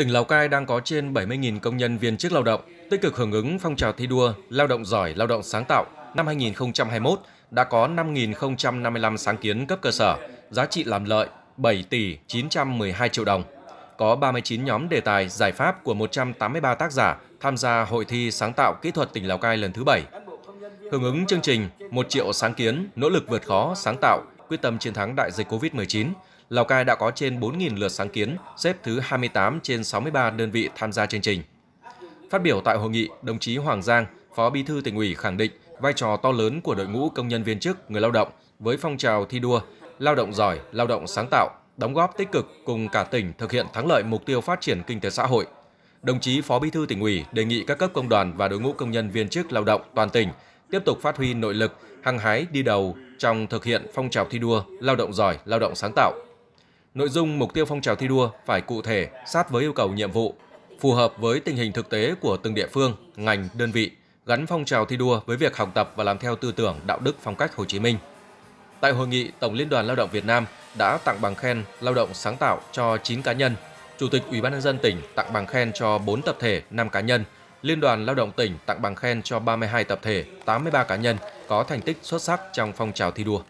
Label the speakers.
Speaker 1: Tỉnh Lào Cai đang có trên 70.000 công nhân viên chức lao động tích cực hưởng ứng phong trào thi đua lao động giỏi, lao động sáng tạo năm 2021 đã có 5.055 sáng kiến cấp cơ sở, giá trị làm lợi 7 tỷ 912 triệu đồng. Có 39 nhóm đề tài, giải pháp của 183 tác giả tham gia hội thi sáng tạo kỹ thuật tỉnh Lào Cai lần thứ 7. Hưởng ứng chương trình 1 triệu sáng kiến, nỗ lực vượt khó, sáng tạo, quyết tâm chiến thắng đại dịch COVID-19, Lào Cai đã có trên 4.000 lượt sáng kiến, xếp thứ 28 trên 63 đơn vị tham gia chương trình. Phát biểu tại hội nghị, đồng chí Hoàng Giang, Phó Bí thư tỉnh ủy khẳng định vai trò to lớn của đội ngũ công nhân viên chức, người lao động với phong trào thi đua, lao động giỏi, lao động sáng tạo, đóng góp tích cực cùng cả tỉnh thực hiện thắng lợi mục tiêu phát triển kinh tế xã hội. Đồng chí Phó Bí thư tỉnh ủy đề nghị các cấp công đoàn và đội ngũ công nhân viên chức lao động toàn tỉnh tiếp tục phát huy nội lực, hăng hái đi đầu trong thực hiện phong trào thi đua, lao động giỏi, lao động sáng tạo, Nội dung mục tiêu phong trào thi đua phải cụ thể, sát với yêu cầu nhiệm vụ, phù hợp với tình hình thực tế của từng địa phương, ngành, đơn vị, gắn phong trào thi đua với việc học tập và làm theo tư tưởng đạo đức phong cách Hồ Chí Minh. Tại hội nghị, Tổng Liên đoàn Lao động Việt Nam đã tặng bằng khen lao động sáng tạo cho 9 cá nhân, Chủ tịch Ủy ban nhân dân tỉnh tặng bằng khen cho 4 tập thể, 5 cá nhân, Liên đoàn Lao động tỉnh tặng bằng khen cho 32 tập thể, 83 cá nhân có thành tích xuất sắc trong phong trào thi đua.